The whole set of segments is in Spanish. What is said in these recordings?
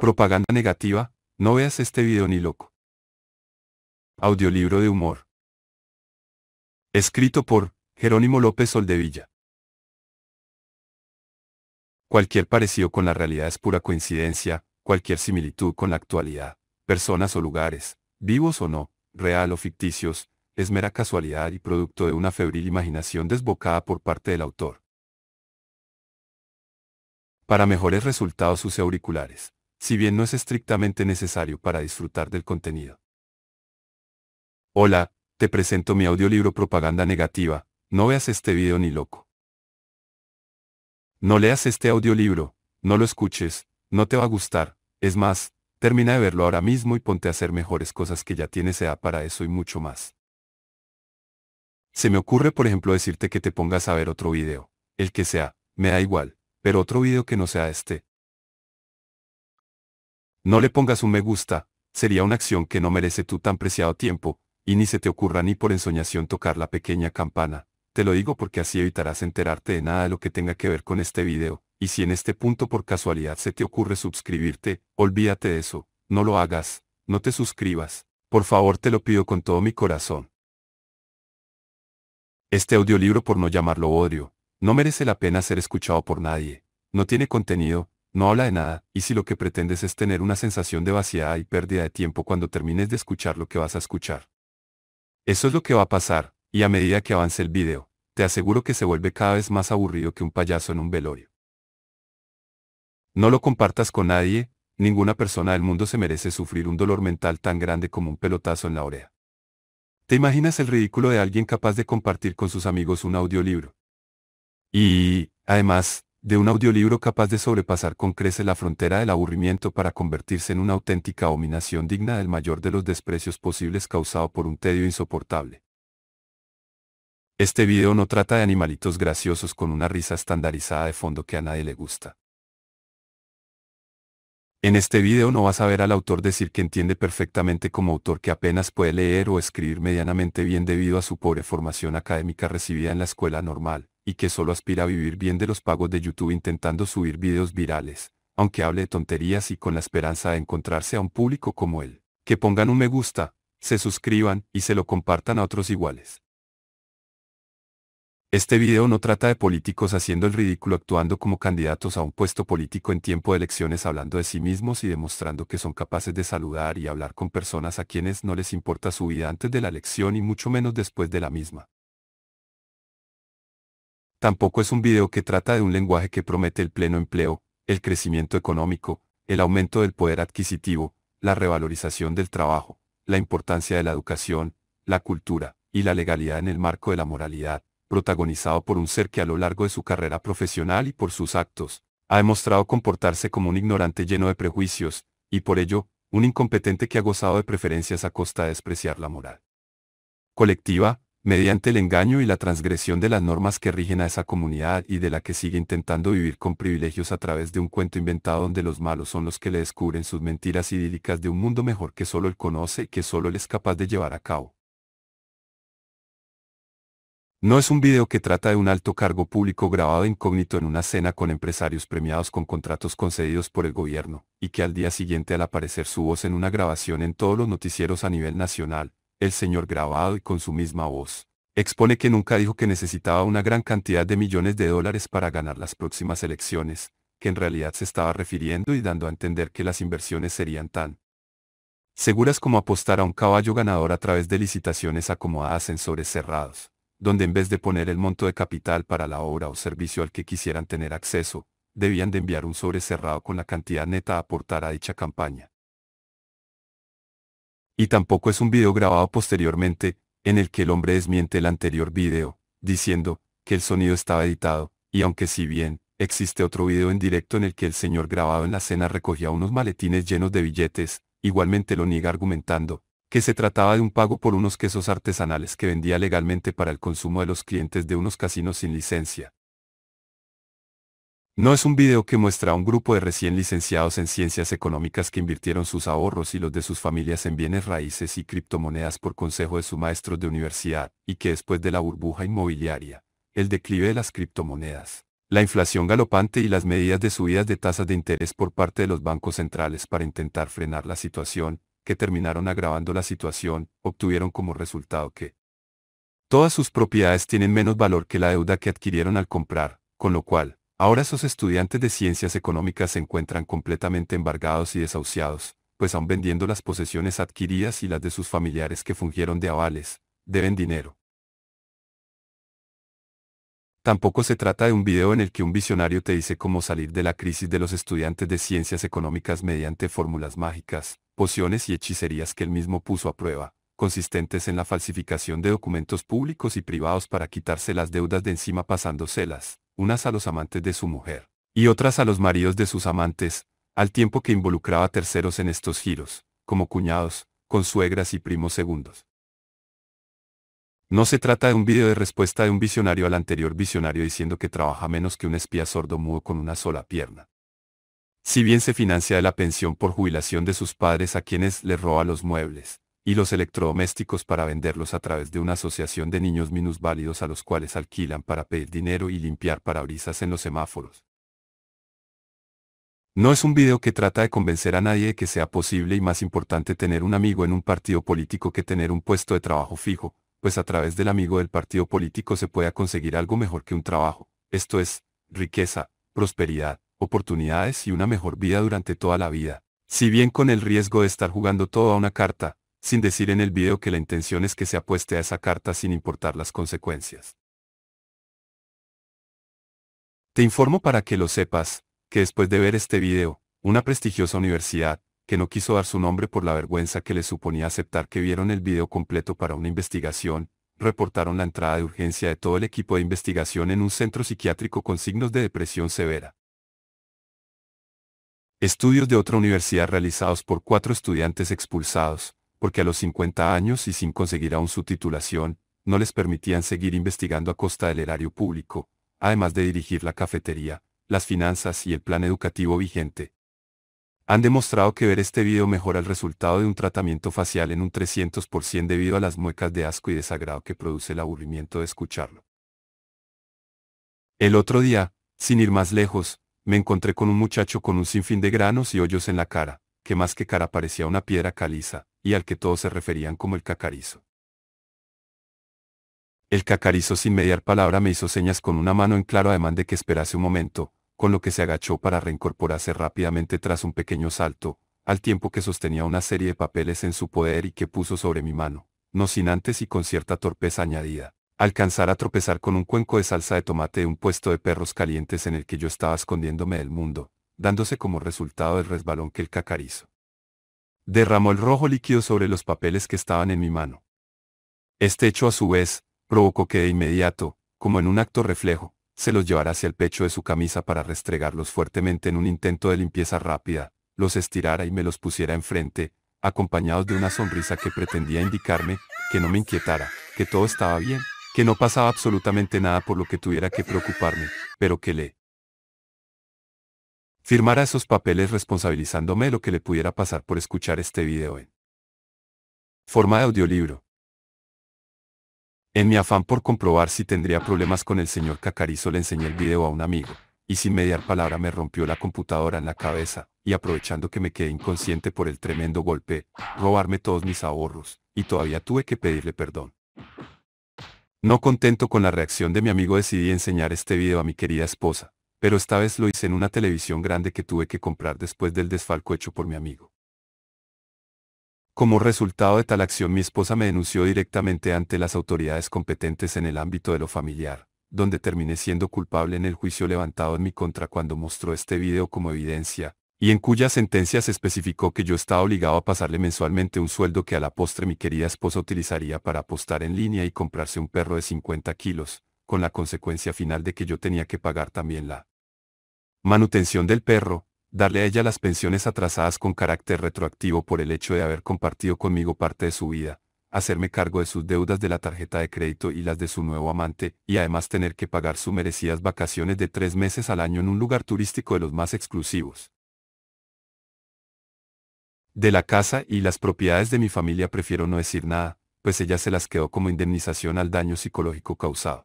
Propaganda negativa, no veas este video ni loco. Audiolibro de humor. Escrito por Jerónimo López Soldevilla. Cualquier parecido con la realidad es pura coincidencia, cualquier similitud con la actualidad, personas o lugares, vivos o no, real o ficticios, es mera casualidad y producto de una febril imaginación desbocada por parte del autor. Para mejores resultados use auriculares si bien no es estrictamente necesario para disfrutar del contenido. Hola, te presento mi audiolibro Propaganda Negativa, no veas este video ni loco. No leas este audiolibro, no lo escuches, no te va a gustar, es más, termina de verlo ahora mismo y ponte a hacer mejores cosas que ya tienes edad para eso y mucho más. Se me ocurre por ejemplo decirte que te pongas a ver otro video, el que sea, me da igual, pero otro video que no sea este, no le pongas un me gusta, sería una acción que no merece tu tan preciado tiempo, y ni se te ocurra ni por ensoñación tocar la pequeña campana. Te lo digo porque así evitarás enterarte de nada de lo que tenga que ver con este video, y si en este punto por casualidad se te ocurre suscribirte, olvídate de eso, no lo hagas, no te suscribas, por favor te lo pido con todo mi corazón. Este audiolibro por no llamarlo odio, no merece la pena ser escuchado por nadie, no tiene contenido, no habla de nada, y si lo que pretendes es tener una sensación de vaciedad y pérdida de tiempo cuando termines de escuchar lo que vas a escuchar. Eso es lo que va a pasar, y a medida que avance el video, te aseguro que se vuelve cada vez más aburrido que un payaso en un velorio. No lo compartas con nadie, ninguna persona del mundo se merece sufrir un dolor mental tan grande como un pelotazo en la oreja. ¿Te imaginas el ridículo de alguien capaz de compartir con sus amigos un audiolibro? Y, además, de un audiolibro capaz de sobrepasar con crece la frontera del aburrimiento para convertirse en una auténtica abominación digna del mayor de los desprecios posibles causado por un tedio insoportable. Este video no trata de animalitos graciosos con una risa estandarizada de fondo que a nadie le gusta. En este video no vas a ver al autor decir que entiende perfectamente como autor que apenas puede leer o escribir medianamente bien debido a su pobre formación académica recibida en la escuela normal, y que solo aspira a vivir bien de los pagos de YouTube intentando subir videos virales, aunque hable de tonterías y con la esperanza de encontrarse a un público como él. Que pongan un me gusta, se suscriban y se lo compartan a otros iguales. Este video no trata de políticos haciendo el ridículo actuando como candidatos a un puesto político en tiempo de elecciones hablando de sí mismos y demostrando que son capaces de saludar y hablar con personas a quienes no les importa su vida antes de la elección y mucho menos después de la misma. Tampoco es un video que trata de un lenguaje que promete el pleno empleo, el crecimiento económico, el aumento del poder adquisitivo, la revalorización del trabajo, la importancia de la educación, la cultura y la legalidad en el marco de la moralidad, protagonizado por un ser que a lo largo de su carrera profesional y por sus actos, ha demostrado comportarse como un ignorante lleno de prejuicios, y por ello, un incompetente que ha gozado de preferencias a costa de despreciar la moral colectiva, mediante el engaño y la transgresión de las normas que rigen a esa comunidad y de la que sigue intentando vivir con privilegios a través de un cuento inventado donde los malos son los que le descubren sus mentiras idílicas de un mundo mejor que solo él conoce y que solo él es capaz de llevar a cabo. No es un video que trata de un alto cargo público grabado incógnito en una cena con empresarios premiados con contratos concedidos por el gobierno, y que al día siguiente al aparecer su voz en una grabación en todos los noticieros a nivel nacional, el señor grabado y con su misma voz, expone que nunca dijo que necesitaba una gran cantidad de millones de dólares para ganar las próximas elecciones, que en realidad se estaba refiriendo y dando a entender que las inversiones serían tan seguras como apostar a un caballo ganador a través de licitaciones acomodadas en sobres cerrados, donde en vez de poner el monto de capital para la obra o servicio al que quisieran tener acceso, debían de enviar un sobre cerrado con la cantidad neta a aportar a dicha campaña y tampoco es un video grabado posteriormente, en el que el hombre desmiente el anterior video, diciendo que el sonido estaba editado, y aunque si bien, existe otro video en directo en el que el señor grabado en la cena recogía unos maletines llenos de billetes, igualmente lo niega argumentando, que se trataba de un pago por unos quesos artesanales que vendía legalmente para el consumo de los clientes de unos casinos sin licencia. No es un video que muestra a un grupo de recién licenciados en ciencias económicas que invirtieron sus ahorros y los de sus familias en bienes raíces y criptomonedas por consejo de su maestro de universidad, y que después de la burbuja inmobiliaria, el declive de las criptomonedas, la inflación galopante y las medidas de subidas de tasas de interés por parte de los bancos centrales para intentar frenar la situación, que terminaron agravando la situación, obtuvieron como resultado que todas sus propiedades tienen menos valor que la deuda que adquirieron al comprar, con lo cual, Ahora esos estudiantes de ciencias económicas se encuentran completamente embargados y desahuciados, pues aún vendiendo las posesiones adquiridas y las de sus familiares que fungieron de avales, deben dinero. Tampoco se trata de un video en el que un visionario te dice cómo salir de la crisis de los estudiantes de ciencias económicas mediante fórmulas mágicas, pociones y hechicerías que él mismo puso a prueba, consistentes en la falsificación de documentos públicos y privados para quitarse las deudas de encima pasándoselas, unas a los amantes de su mujer, y otras a los maridos de sus amantes, al tiempo que involucraba terceros en estos giros, como cuñados, consuegras y primos segundos. No se trata de un vídeo de respuesta de un visionario al anterior visionario diciendo que trabaja menos que un espía sordo mudo con una sola pierna. Si bien se financia de la pensión por jubilación de sus padres a quienes le roba los muebles, y los electrodomésticos para venderlos a través de una asociación de niños minusválidos a los cuales alquilan para pedir dinero y limpiar parabrisas en los semáforos. No es un video que trata de convencer a nadie de que sea posible y más importante tener un amigo en un partido político que tener un puesto de trabajo fijo, pues a través del amigo del partido político se puede conseguir algo mejor que un trabajo, esto es, riqueza, prosperidad, oportunidades y una mejor vida durante toda la vida. Si bien con el riesgo de estar jugando todo a una carta, sin decir en el video que la intención es que se apueste a esa carta sin importar las consecuencias. Te informo para que lo sepas, que después de ver este video, una prestigiosa universidad, que no quiso dar su nombre por la vergüenza que le suponía aceptar que vieron el video completo para una investigación, reportaron la entrada de urgencia de todo el equipo de investigación en un centro psiquiátrico con signos de depresión severa. Estudios de otra universidad realizados por cuatro estudiantes expulsados, porque a los 50 años y sin conseguir aún su titulación, no les permitían seguir investigando a costa del erario público, además de dirigir la cafetería, las finanzas y el plan educativo vigente. Han demostrado que ver este video mejora el resultado de un tratamiento facial en un 300% debido a las muecas de asco y desagrado que produce el aburrimiento de escucharlo. El otro día, sin ir más lejos, me encontré con un muchacho con un sinfín de granos y hoyos en la cara, que más que cara parecía una piedra caliza, y al que todos se referían como el cacarizo. El cacarizo sin mediar palabra me hizo señas con una mano en claro ademán de que esperase un momento, con lo que se agachó para reincorporarse rápidamente tras un pequeño salto, al tiempo que sostenía una serie de papeles en su poder y que puso sobre mi mano, no sin antes y con cierta torpeza añadida, alcanzar a tropezar con un cuenco de salsa de tomate de un puesto de perros calientes en el que yo estaba escondiéndome del mundo, dándose como resultado el resbalón que el cacarizo derramó el rojo líquido sobre los papeles que estaban en mi mano. Este hecho a su vez, provocó que de inmediato, como en un acto reflejo, se los llevara hacia el pecho de su camisa para restregarlos fuertemente en un intento de limpieza rápida, los estirara y me los pusiera enfrente, acompañados de una sonrisa que pretendía indicarme que no me inquietara, que todo estaba bien, que no pasaba absolutamente nada por lo que tuviera que preocuparme, pero que le Firmara esos papeles responsabilizándome de lo que le pudiera pasar por escuchar este video en forma de audiolibro. En mi afán por comprobar si tendría problemas con el señor Cacarizo le enseñé el video a un amigo, y sin mediar palabra me rompió la computadora en la cabeza, y aprovechando que me quedé inconsciente por el tremendo golpe, robarme todos mis ahorros, y todavía tuve que pedirle perdón. No contento con la reacción de mi amigo decidí enseñar este video a mi querida esposa, pero esta vez lo hice en una televisión grande que tuve que comprar después del desfalco hecho por mi amigo. Como resultado de tal acción mi esposa me denunció directamente ante las autoridades competentes en el ámbito de lo familiar, donde terminé siendo culpable en el juicio levantado en mi contra cuando mostró este video como evidencia, y en cuya sentencia se especificó que yo estaba obligado a pasarle mensualmente un sueldo que a la postre mi querida esposa utilizaría para apostar en línea y comprarse un perro de 50 kilos, con la consecuencia final de que yo tenía que pagar también la Manutención del perro, darle a ella las pensiones atrasadas con carácter retroactivo por el hecho de haber compartido conmigo parte de su vida, hacerme cargo de sus deudas de la tarjeta de crédito y las de su nuevo amante, y además tener que pagar sus merecidas vacaciones de tres meses al año en un lugar turístico de los más exclusivos. De la casa y las propiedades de mi familia prefiero no decir nada, pues ella se las quedó como indemnización al daño psicológico causado.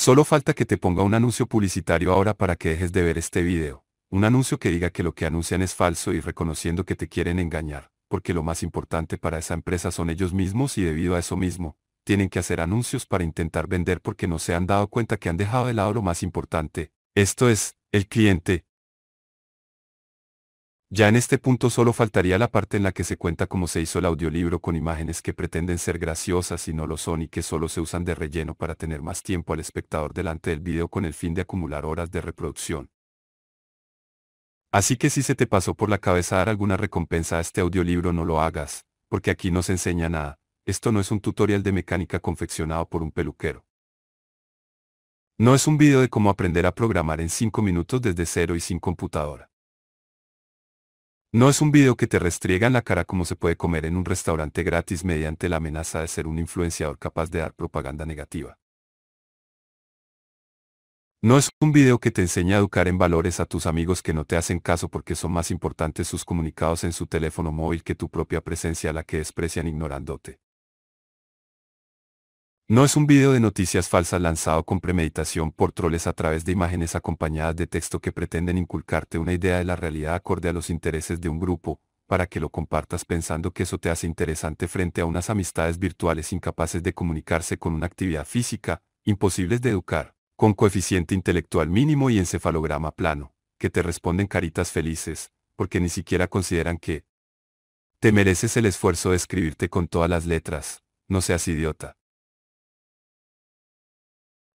Solo falta que te ponga un anuncio publicitario ahora para que dejes de ver este video. Un anuncio que diga que lo que anuncian es falso y reconociendo que te quieren engañar, porque lo más importante para esa empresa son ellos mismos y debido a eso mismo, tienen que hacer anuncios para intentar vender porque no se han dado cuenta que han dejado de lado lo más importante. Esto es, el cliente, ya en este punto solo faltaría la parte en la que se cuenta cómo se hizo el audiolibro con imágenes que pretenden ser graciosas y no lo son y que solo se usan de relleno para tener más tiempo al espectador delante del video con el fin de acumular horas de reproducción. Así que si se te pasó por la cabeza dar alguna recompensa a este audiolibro no lo hagas, porque aquí no se enseña nada, esto no es un tutorial de mecánica confeccionado por un peluquero. No es un vídeo de cómo aprender a programar en 5 minutos desde cero y sin computadora. No es un video que te restriega en la cara como se puede comer en un restaurante gratis mediante la amenaza de ser un influenciador capaz de dar propaganda negativa. No es un video que te enseña a educar en valores a tus amigos que no te hacen caso porque son más importantes sus comunicados en su teléfono móvil que tu propia presencia a la que desprecian ignorándote. No es un video de noticias falsas lanzado con premeditación por troles a través de imágenes acompañadas de texto que pretenden inculcarte una idea de la realidad acorde a los intereses de un grupo, para que lo compartas pensando que eso te hace interesante frente a unas amistades virtuales incapaces de comunicarse con una actividad física, imposibles de educar, con coeficiente intelectual mínimo y encefalograma plano, que te responden caritas felices, porque ni siquiera consideran que te mereces el esfuerzo de escribirte con todas las letras, no seas idiota.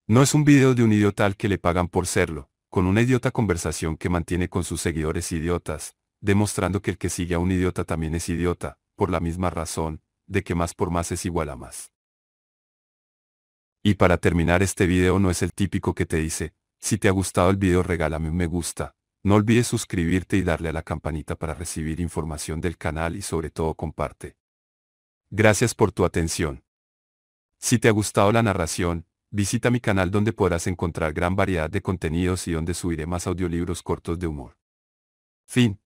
No es un video de un idiota al que le pagan por serlo, con una idiota conversación que mantiene con sus seguidores idiotas, demostrando que el que sigue a un idiota también es idiota, por la misma razón, de que más por más es igual a más. Y para terminar este video no es el típico que te dice, si te ha gustado el video regálame un me gusta, no olvides suscribirte y darle a la campanita para recibir información del canal y sobre todo comparte. Gracias por tu atención. Si te ha gustado la narración, Visita mi canal donde podrás encontrar gran variedad de contenidos y donde subiré más audiolibros cortos de humor. Fin.